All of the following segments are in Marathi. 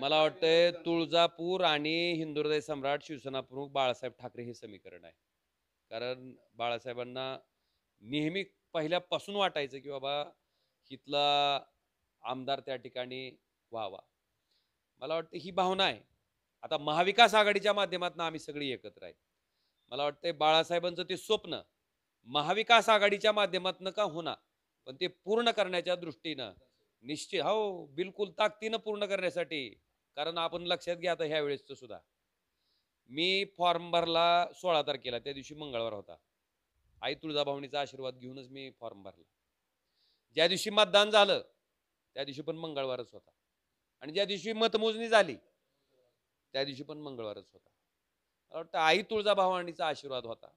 मला वाटतंय तुळजापूर आणि हिंदुहृदय सम्राट शिवसेना प्रमुख बाळासाहेब ठाकरे हे समीकरण आहे कारण बाळासाहेबांना नेहमी पहिल्यापासून वाटायचं की बाबा इथला आमदार त्या ठिकाणी व्हावा मला वाटतं ही भावना आहे आता महाविकास आघाडीच्या माध्यमातून आम्ही सगळी एकत्र आहे मला वाटतं बाळासाहेबांचं ते स्वप्न महाविकास आघाडीच्या माध्यमातून का होणार पण ते पूर्ण करण्याच्या दृष्टीनं निश्चित हो बिलकुल ताकदीनं पूर्ण करण्यासाठी कारण आपण लक्षात घ्या आता ह्या वेळेसचं सुद्धा मी फॉर्म भरला सोळा तारखेला त्या दिवशी मंगळवार होता आई तुळजाभवानीचा आशीर्वाद घेऊनच मी फॉर्म भरला ज्या दिवशी मतदान झालं त्या दिवशी पण मंगळवारच होता आणि ज्या दिवशी मतमोजणी झाली त्या दिवशी पण मंगळवारच होता मला वाटतं आई तुळजाभावांडीचा आशीर्वाद होता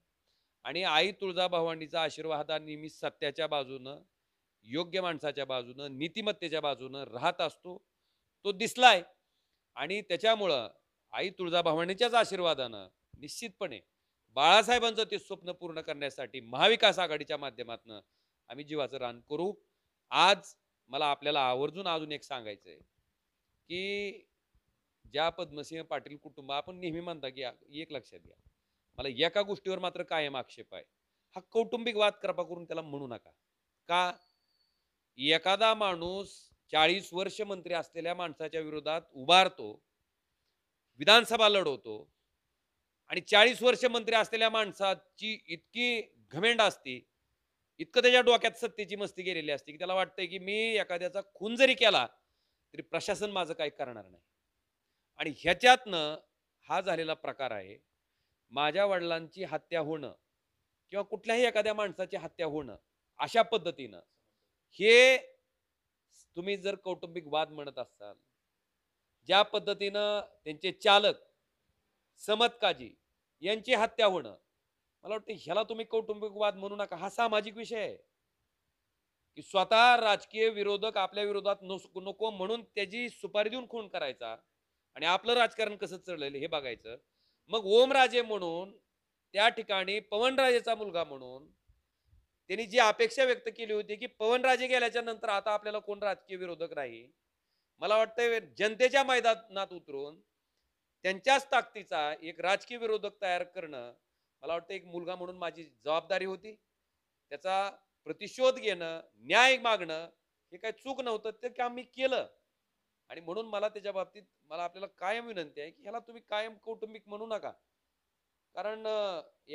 आणि आई तुळजाभावांडीचा आशीर्वादाने मी सत्याच्या बाजूनं योग्य माणसाच्या बाजूनं नीतिमत्तेच्या बाजूनं राहत असतो तो दिसलाय आणि त्याच्यामुळं आई तुळजाभवानीच्याच आशीर्वादानं निश्चितपणे बाळासाहेबांचं ते स्वप्न पूर्ण करण्यासाठी महाविकास आघाडीच्या माध्यमातून आम्ही जीवाचं रान करू आज मला आपल्याला आवर्जून अजून एक सांगायचं आहे की ज्या पद्मसिंह पाटील कुटुंब आपण नेहमी म्हणता की एक लक्षात घ्या मला एका गोष्टीवर मात्र कायम आक्षेप आहे हा कौटुंबिक वाद कृपा करून त्याला म्हणू नका का एखादा माणूस चाळीस वर्ष मंत्री असलेल्या माणसाच्या विरोधात उभारतो विधानसभा लढवतो आणि चाळीस वर्ष मंत्री असलेल्या माणसाची इतकी घमेंड असते इतकं त्याच्या डोक्यात सत्तेची मस्ती गेलेली असते की त्याला वाटतंय की मी एखाद्याचा खून जरी केला तरी प्रशासन माझं काही करणार नाही आणि ह्याच्यातनं हा झालेला प्रकार आहे माझ्या वडिलांची हत्या होणं किंवा कुठल्याही एखाद्या माणसाची हत्या होणं अशा पद्धतीनं हे तुम्ही जर कौटुंबिक वाद म्हणत असाल ज्या पद्धतीनं त्यांचे चालक काजी यांची हत्या होणं मला वाटतं ह्याला तुम्ही कौटुंबिक वाद म्हणू नका हा सामाजिक विषय आहे की स्वतः राजकीय विरोधक आपल्या विरोधात नको म्हणून त्याची सुपारी देऊन खून करायचा आणि आपलं राजकारण कसं चढलेलं हे बघायचं मग ओमराजे म्हणून त्या ठिकाणी पवनराजेचा मुलगा म्हणून त्यांनी जी अपेक्षा व्यक्त केली होती की पवनराजे गेल्याच्या नंतर आता आपल्याला कोण राजकीय विरोधक नाही मला वाटतं जनतेच्या मैदानात उतरून त्यांच्याच ताकदीचा एक राजकीय विरोधक तयार करणं मला वाटतं एक मुलगा म्हणून माझी जबाबदारी होती त्याचा प्रतिशोध घेणं न्याय मागणं हे काही चूक नव्हतं ते काम मी केलं आणि म्हणून मला त्याच्या बाबतीत मला आपल्याला कायम विनंती आहे की ह्याला तुम्ही कायम कौटुंबिक म्हणू नका कारण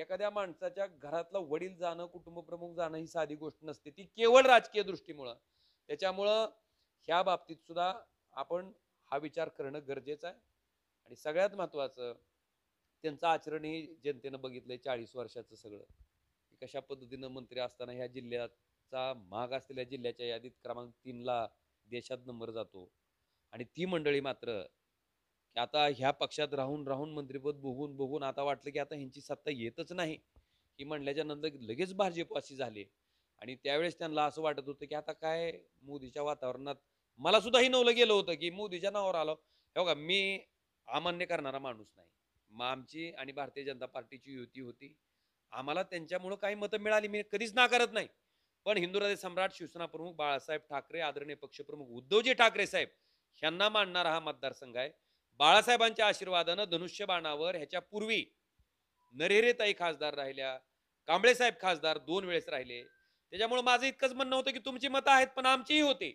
एखाद्या माणसाच्या घरातला वडील जाणं कुटुंबप्रमुख जाणं ही साधी गोष्ट नसते ती केवळ राजकीय दृष्टीमुळं त्याच्यामुळं ह्या बाबतीत सुद्धा आपण हा विचार करणं गरजेचं आहे आणि सगळ्यात महत्त्वाचं त्यांचं आचरणही जनतेनं बघितलंय चाळीस वर्षाचं सगळं कशा पद्धतीनं मंत्री असताना ह्या जिल्ह्याचा माग असलेल्या जिल्ह्याच्या यादीत क्रमांक तीनला देशात नंबर जातो आणि ती मंडळी मात्र की आता ह्या पक्षात राहून राहून मंत्रिपद बघून बघून आता वाटलं की आता ह्यांची सत्ता येतच नाही ही म्हणल्याच्या नंतर लगेच भाजप असे झाली आणि त्यावेळेस त्यांना असं वाटत होतं की आता काय मोदीच्या वातावरणात मला सुद्धा नवलं गेलं होतं की मोदीच्या नावावर आलो हे बघा मी अमान्य करणारा माणूस नाही मग आमची आणि भारतीय जनता पार्टीची युती होती आम्हाला त्यांच्यामुळं काही मतं मिळाली मी कधीच नाकारत नाही पण हिंदुराजे सम्राट शिवसेना प्रमुख बाळासाहेब ठाकरे आदरणीय पक्षप्रमुख उद्धवजी ठाकरे साहेब यांना मानणारा हा मतदारसंघ आहे बाळासाहेबांच्या आशीर्वादानं धनुष्यबाणावर ह्याच्या पूर्वी नरेरेताई खासदार राहिल्या साहेब खासदार दोन वेळेस राहिले त्याच्यामुळे माझं इतकंच म्हणणं होतं की तुमची मतं आहेत पण आमचीही होती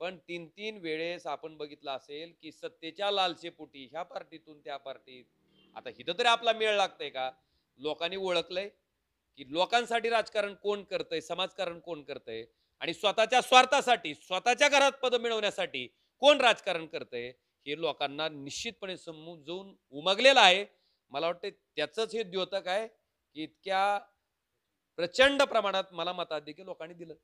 पण तीन तीन वेळेस आपण बघितलं असेल की सत्तेच्या लालसेपोटी ह्या पार्टीतून त्या पार्टीत आता हिथं तरी आपला मेळ लागतंय का लोकांनी ओळखलंय की लोकांसाठी राजकारण कोण करतंय समाजकारण कोण करतंय आणि स्वतःच्या स्वार्थासाठी स्वतःच्या घरात पद मिळवण्यासाठी कोण राजकारण करतंय हे लोकांना निश्चितपणे समजून उमगलेलं आहे मला वाटते त्याचंच हे द्योतक आहे की इतक्या प्रचंड प्रमाणात मला देखील लोकांनी दिलं